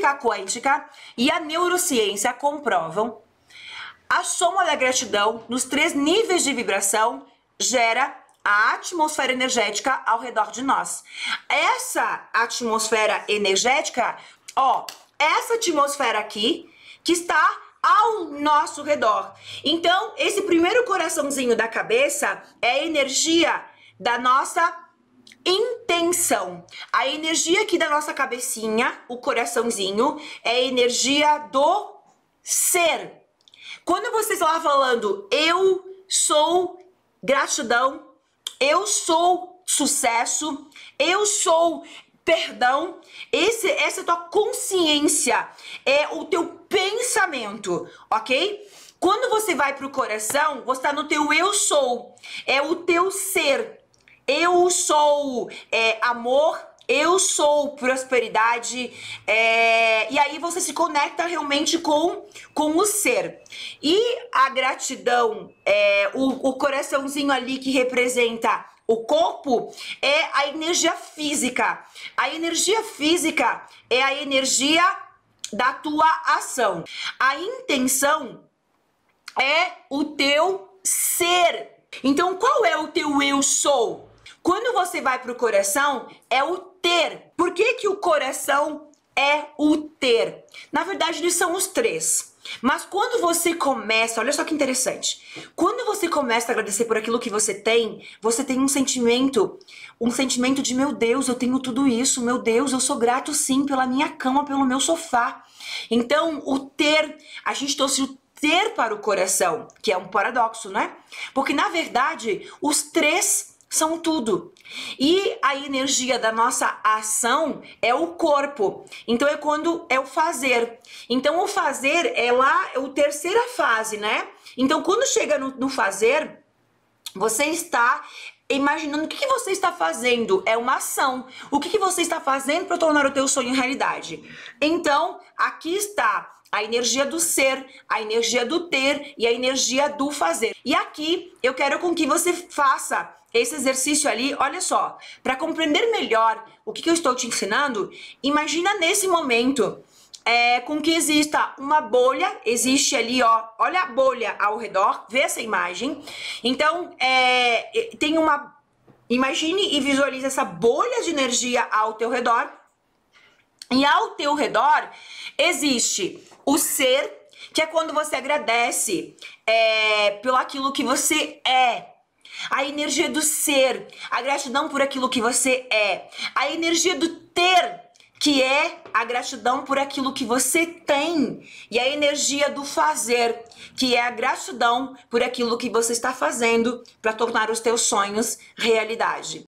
física quântica e a neurociência comprovam, a soma da gratidão nos três níveis de vibração gera a atmosfera energética ao redor de nós. Essa atmosfera energética, ó, essa atmosfera aqui que está ao nosso redor. Então, esse primeiro coraçãozinho da cabeça é energia da nossa intenção. A energia aqui da nossa cabecinha, o coraçãozinho, é a energia do ser. Quando vocês estão lá falando eu sou gratidão, eu sou sucesso, eu sou perdão, esse essa é tua consciência, é o teu pensamento, OK? Quando você vai pro coração, você tá no teu eu sou, é o teu ser eu sou é, amor, eu sou prosperidade. É, e aí você se conecta realmente com, com o ser. E a gratidão, é, o, o coraçãozinho ali que representa o corpo é a energia física. A energia física é a energia da tua ação. A intenção é o teu ser. Então, qual é o teu eu sou? Quando você vai para o coração, é o ter. Por que, que o coração é o ter? Na verdade, eles são os três. Mas quando você começa, olha só que interessante. Quando você começa a agradecer por aquilo que você tem, você tem um sentimento, um sentimento de meu Deus, eu tenho tudo isso, meu Deus, eu sou grato sim pela minha cama, pelo meu sofá. Então, o ter, a gente trouxe o ter para o coração, que é um paradoxo, né? Porque na verdade, os três são tudo. E a energia da nossa ação é o corpo. Então é quando é o fazer. Então o fazer é lá é o terceira fase, né? Então quando chega no, no fazer, você está imaginando o que, que, você está fazendo. É uma ação. O que, que você está fazendo para tornar o teu sonho realidade? Então, aqui está a energia do ser, a energia do ter e a energia do fazer. E aqui eu quero com que você faça esse exercício ali, olha só, para compreender melhor o que, que, eu estou te ensinando, imagina nesse momento é, com que exista uma bolha, existe ali, ó, olha a bolha ao redor, vê essa imagem. Então, é, tem uma. Imagine e visualize essa bolha de energia ao teu redor e ao teu redor existe o ser, que é quando você agradece é, pelo aquilo que você é. A energia do ser, a gratidão por aquilo que você é. A energia do ter, que é a gratidão por aquilo que você tem. E a energia do fazer, que é a gratidão por aquilo que você está fazendo para tornar os teus sonhos realidade.